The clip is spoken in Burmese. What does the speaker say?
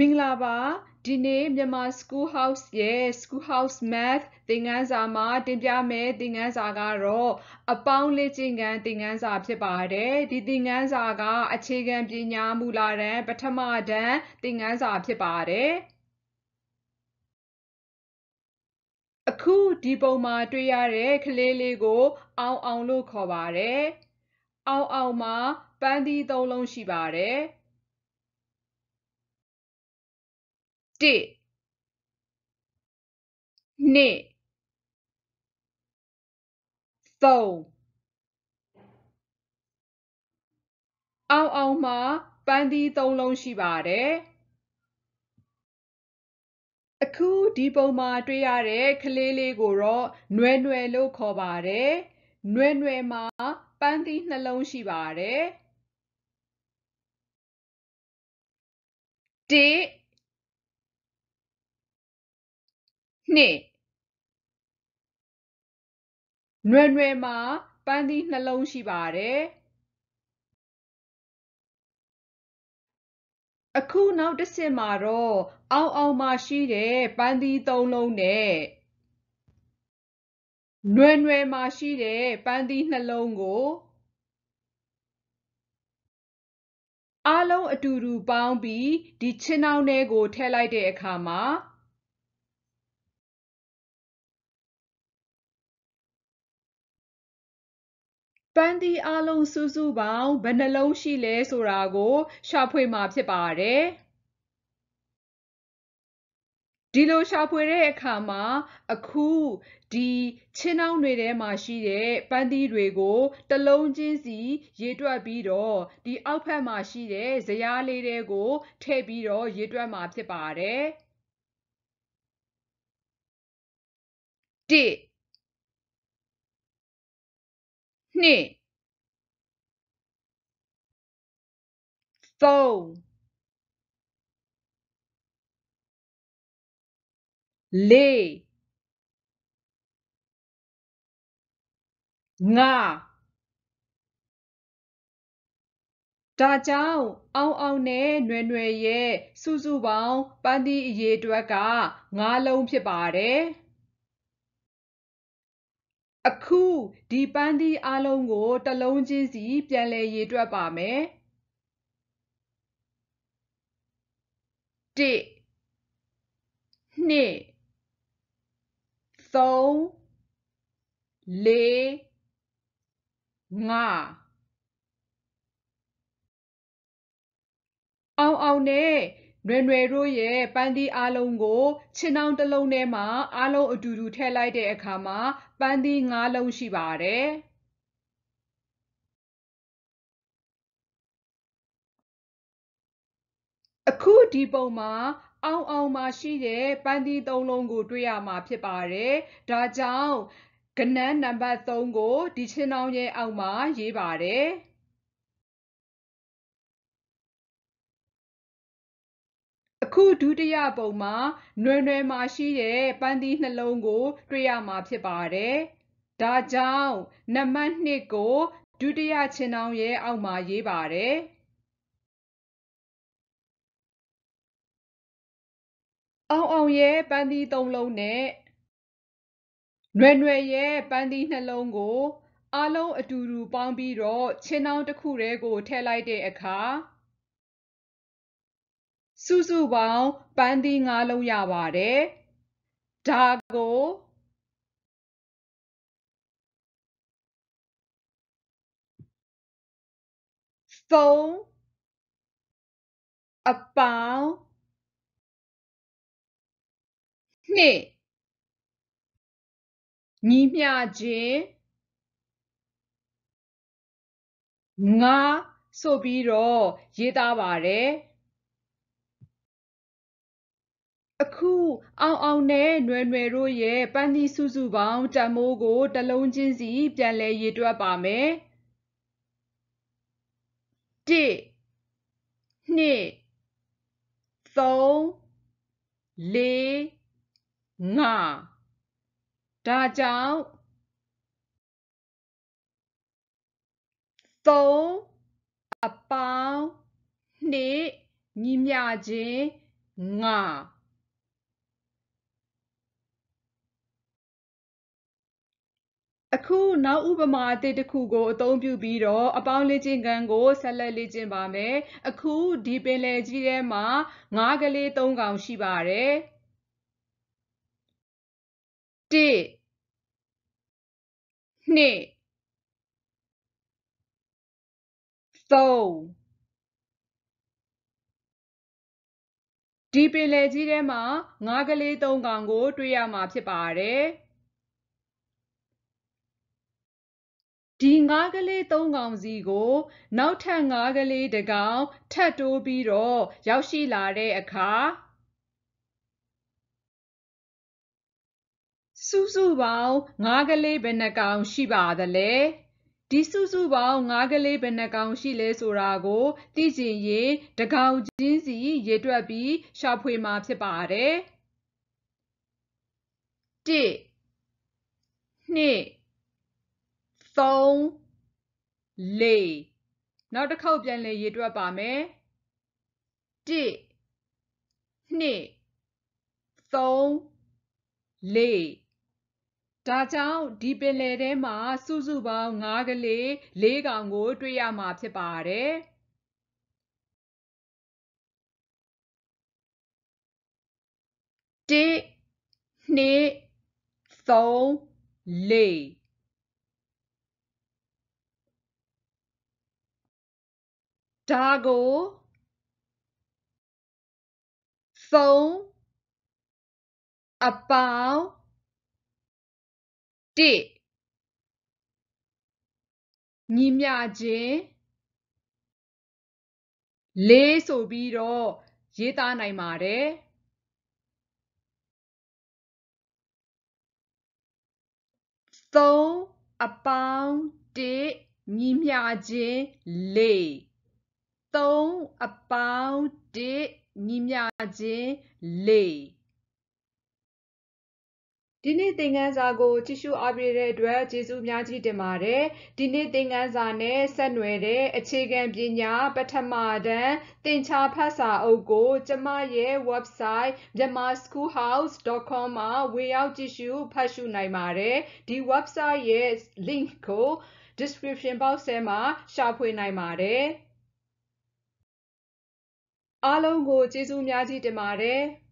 မင်္ဂလာပါဒီနေ့မြန်မာ School House ရဲ့ School House Math သင်ခန်းစာမှာတင်ပြမယ့်သင်ခန်းစာကတော့အပေါင်းလေ့ကျင့်ခန်းသင်ခန်းစာဖြစ်ပါတယ်ဒီသင်ခန်းစာက အခြေခံပညာမူလတန်းပထမတန်းသင်ခန်းစာဖြစ်ပါတယ်အခုဒီပုံမှာတွေ့ရတဲ့ကလေးလေးကို အောင်အောင်လို့ခေါ်ပါတယ်အောင်အောင်မှာပန်းသီး၃လုံးရှိပါတယ်1 2 3အောင်အောင်မှာပန်းသီး၃လုံးရှိပါတယ်။အခုဒီပုံမှာတွေ့ရတဲ့ကလေးလေးကိုတော့နွယ်နွယ်လို့ခေါ်ပါတယ်။နွယ်နွယ်မှာပန်းသီးနှလုံးရှိပါတယ်။1 2နွယ်နွယ်မှာပန်းသီးနှလုံးရှိပါတယ်အခုနောက်တစ်ဆင့်မှာတော့အောင်းအောင်းမှရှိတဲ့ပန်းသီးသုံးလုံးနဲ့နွယ်နွယ်မှရှိတဲ့ပန်းသီးနှလုံးကိုအားလုံးအတူတူပေါင်းပြီးဒီချင်းနှောင်းထဲကိုထည့်လိုက်တဲ့အခါမှာပန်းသီးအားလုံးစုစုပေါင်းဘယ်နှလုံးရှိလဲဆိုတာကို ရှာဖွေမှာဖြစ်ပါတယ်။ဒီလိုရှာဖွေတဲ့အခါမှာ အခုဒီချင်းနှောင်းတွေထဲမှာရှိတဲ့ပန်းသီးတွေကိုတလုံးချင်းစီ ရေတွက်ပြီးတော့ဒီအောက်ဖက်မှာရှိတဲ့ဇရာလေးတွေကိုထည့်ပြီးတော့ရေတွက်မှာဖြစ်ပါတယ်။1နှစ် phone လေးငါဒါကြောင့်အောင်အောင်နဲ့နွယ်နွယ်ရဲ့စုစုပေါင်းပန်းသီးအရေအတွက်က၅လုံးဖြစ်ပါတယ်။အခုဒီပန်းသီးအားလုံးကိုတလုံးချင်းစီပြန်လည်ရေတွက်ပါမယ်တစ်နှစ်သုံးလေးငါအောင်အောင်နဲ့နွယ်နွယ်တို့ရဲ့ပန်းသီးအားလုံးကိုခြင်အောင်တစ်လုံးထဲမှာအားလုံးအတူတူထည့်လိုက်တဲ့အခါမှာပန်းသီး၅လုံးရှိပါတယ်။အခုဒီပုံမှာ အောင်အောင်မှာရှိတဲ့ပန်းသီးသုံးလုံးကို တွေ့ရမှာဖြစ်ပါတယ်။ဒါကြောင့်ကနန်းနံပါတ်3ကိုဒီချင်းအောင်ရဲ့အောက်မှာရေးပါတယ်။ခုဒုတိယပုံမှာနွယ်နွယ်မှာရှိတဲ့ပန်းသီးနှလုံးကိုတွေ့ရမှာဖြစ်ပါတယ်။ဒါကြောင့်နံပါတ်2ကိုဒုတိယခြင်နှောင်းရဲ့အောက်မှာရေးပါတယ်။အောင်အောင်ရဲ့ပန်းသီး၃လုံးနဲ့နွယ်နွယ်ရဲ့ပန်းသီးနှလုံးကိုအားလုံးအတူတူပေါင်းပြီးတော့ခြင်နှောင်းတစ်ခုတည်းကိုထည့်လိုက်တဲ့အခါစုစုပေါင်းပန်းသီး၅လုံးရပါတယ်။ဒါကိုသုံးအပေါင်းနှစ်ညီမျှခြင်းငါဆိုပြီးတော့ရေးသားပါတယ်အခုအောင်အောင်နဲ့နွယ်နွယ်တို့ရဲ့ပန်းသီးစုစုပေါင်းတန်မိုးကိုတလုံးချင်းစီပြန်လဲရေတွက်ပါမယ်။တစ်နှစ်သုံးလေးငါဒါကြောင့်သုံးအပေါင်းနှစ်ညီမျှခြင်းငါအခုနောက်ဥပမာအသစ်တစ်ခုကို အသုံးပြုပြီးတော့အပေါင်းလေ့ကျင့်ခန်းကိုဆက်လက်လေ့ကျင့်ပါမယ်။အခုဒီပင်လယ်ကြီးထဲမှာငါးကလေး၃ကောင်ရှိပါတယ်။တစ်နှစ်သုံးဒီပင်လယ်ကြီးထဲမှာငါးကလေး၃ကောင်ကိုတွေ့ရမှာ ဖြစ်ပါတယ်။ဒီငါးကလေး၃ကောင်စီကို နောက်ထပ်ငါးကလေးတစ်ကောင်ထပ်တိုးပြီးတော့ရောက်ရှိလာတဲ့အခါစုစုပေါင်းငါးကလေးဘယ်နှကောင်ရှိပါသလဲဒီစုစုပေါင်းငါးကလေးဘယ်နှကောင် ရှိလဲဆိုတာကိုသိချင်ရင်တကောင်ချင်းစီရေတွက်ပြီးရှာဖွေမှာဖြစ်ပါတယ်1 2 3လေးနောက်တစ်ခေါက်ပြန်လည် ရေတွက်ပါမယ်1 2 3လေးဒါကြောင့်ဒီပင်လယ်ထဲမှာ စုစုပေါင်း9ကလေး၄ကောင်ကို တွေ့ရမှာဖြစ်ပါတယ်1 2 3 4ဒါကိုဖုန်းအပေါင်းတစ်ညီမြခြင်းလေးဆိုပြီးတော့ရေးသားနိုင်ပါတယ်သုံးအပေါင်းတစ်ညီမြခြင်းလေး3အပေါင်း1ညီမျှခြင်း4ဒီနေ့သင်ခန်းစာကိုကြည့်ရှုအားပေးတဲ့အတွက်ကျေးဇူးအများကြီးတင်ပါတယ်။ဒီနေ့သင်ခန်းစာနဲ့ဆက်နွယ်တဲ့အခြေခံပညာပထမတန်းသင်ချာဖတ်စာအုပ်ကိုကျမရဲ့ website myanmarschoolhouse.com မှာဝင်ရောက်ကြည့်ရှုဖတ်ရှုနိုင်ပါတယ်။ဒီ website ရဲ့ link ကို description box ထဲမှာရှာဖွေနိုင်ပါတယ်။အားလုံးကိုကျေးဇူးအများကြီးတင်ပါတယ်။